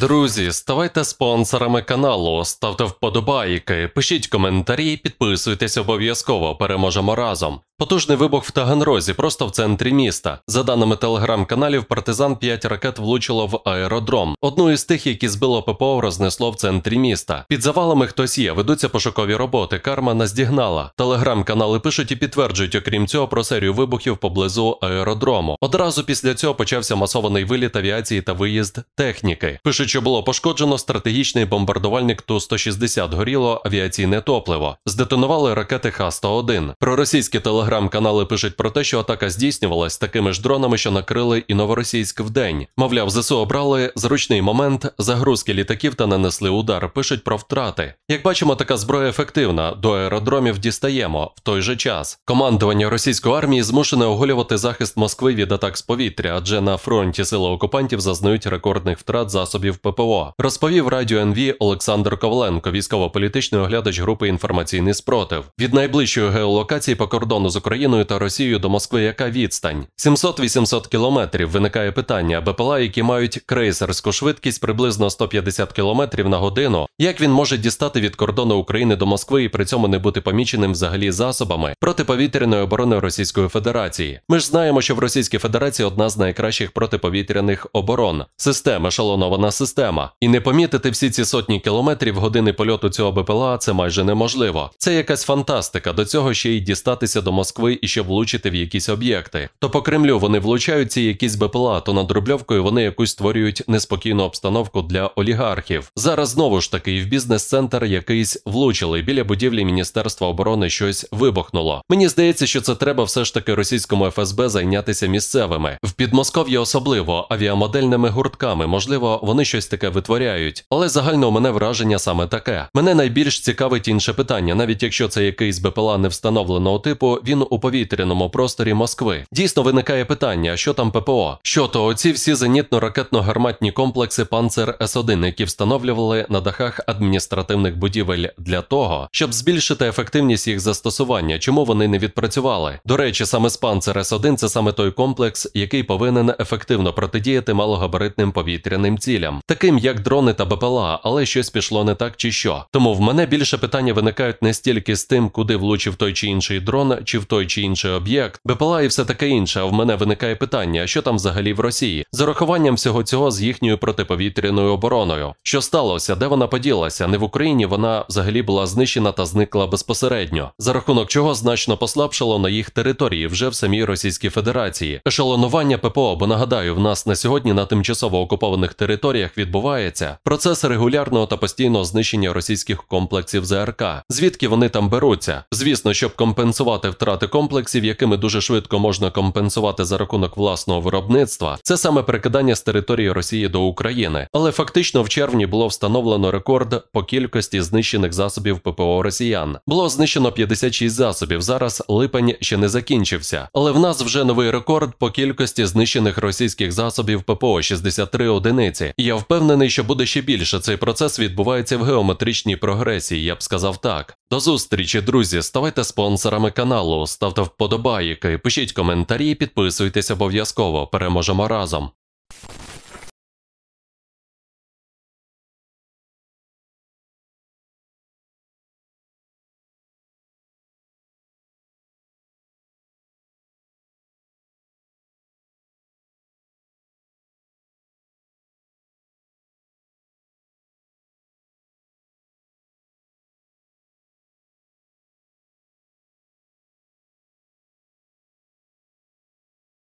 Друзі, ставайте спонсорами каналу, ставте вподобайки, пишіть коментарі, підписуйтесь обов'язково, переможемо разом. Потужний вибух в Таганрозі, просто в центрі міста. За даними телеграм-каналів, партизан 5 ракет влучило в аеродром. Одну із тих, які збило ППО, рознесло в центрі міста. Під завалами хтось є, ведуться пошукові роботи. Карма наздігнала. Телеграм-канали пишуть і підтверджують, окрім цього, про серію вибухів поблизу аеродрому. Одразу після цього почався масований виліт авіації та виїзд техніки. Пишуть що було пошкоджено стратегічний бомбардувальник Ту-160 горіло авіаційне топливо, здетонували ракети Х-101. Проросійські телеграм-канали пишуть про те, що атака здійснювалась такими ж дронами, що накрили і новоросійськ в день. Мовляв, ЗСУ обрали зручний момент загрузки літаків та нанесли удар. Пишуть про втрати. Як бачимо, така зброя ефективна. До аеродромів дістаємо в той же час. Командування російської армії змушене оголювати захист Москви від атак з повітря, адже на фронті сили окупантів зазнають рекордних втрат засобів ППО, розповів радіо НВ Олександр Ковленко, військово-політичний оглядач групи інформаційний спротив від найближчої геолокації по кордону з Україною та Росією до Москви. Яка відстань? 700-800 кілометрів. Виникає питання БПЛА, які мають крейсерську швидкість приблизно 150 кілометрів на годину. Як він може дістати від кордону України до Москви і при цьому не бути поміченим взагалі засобами протиповітряної оборони Російської Федерації? Ми ж знаємо, що в Російській Федерації одна з найкращих протиповітряних оборон, система шалонована система система, і не помітити всі ці сотні кілометрів години польоту цього БПЛА це майже неможливо. Це якась фантастика. До цього ще й дістатися до Москви і ще влучити в якісь об'єкти. То по Кремлю вони влучають ці якісь БПЛА, то над Рубльовкою вони якусь створюють неспокійну обстановку для олігархів. Зараз знову ж таки в бізнес-центр якийсь влучили біля будівлі Міністерства оборони щось вибухнуло. Мені здається, що це треба все ж таки російському ФСБ зайнятися місцевими в Підмосков'ї особливо авіамодельними гуртками. Можливо, вони щось щось таке витворяють. Але загально у мене враження саме таке. Мене найбільш цікавить інше питання, навіть якщо це якийсь БПЛА невстановленого типу, він у повітряному просторі Москви. Дійсно виникає питання, що там ППО? Що то оці всі зенітно-ракетно-гарматні комплекси Панцер С1, які встановлювали на дахах адміністративних будівель для того, щоб збільшити ефективність їх застосування, чому вони не відпрацювали. До речі, саме з Панцер С1 це саме той комплекс, який повинен ефективно протидіяти малогабаритним повітряним цілям таким як дрони та БПЛА, але щось пішло не так чи що. Тому в мене більше питання виникають не стільки з тим, куди влучив той чи інший дрон, чи в той чи інший об'єкт, БПЛА і все таке інше. А в мене виникає питання, що там взагалі в Росії, з урахуванням всього цього з їхньою протиповітряною обороною. Що сталося, де вона поділася? Не в Україні вона взагалі була знищена та зникла безпосередньо, за рахунок чого значно послабшало на їх території вже в самій Російській Федерації. Ешелонування ППО, бо нагадаю, в нас на сьогодні на тимчасово окупованих територіях відбувається процес регулярного та постійного знищення російських комплексів ЗРК, звідки вони там беруться. Звісно, щоб компенсувати втрати комплексів, якими дуже швидко можна компенсувати за рахунок власного виробництва, це саме перекидання з території Росії до України. Але фактично в червні було встановлено рекорд по кількості знищених засобів ППО Росіян. Було знищено 56 засобів. Зараз липень ще не закінчився, але в нас вже новий рекорд по кількості знищених російських засобів ППО 63 одиниці. Я я Впевнений, що буде ще більше. Цей процес відбувається в геометричній прогресії, я б сказав так. До зустрічі, друзі. Ставайте спонсорами каналу, ставте вподобайки, пишіть коментарі, підписуйтесь обов'язково. Переможемо разом.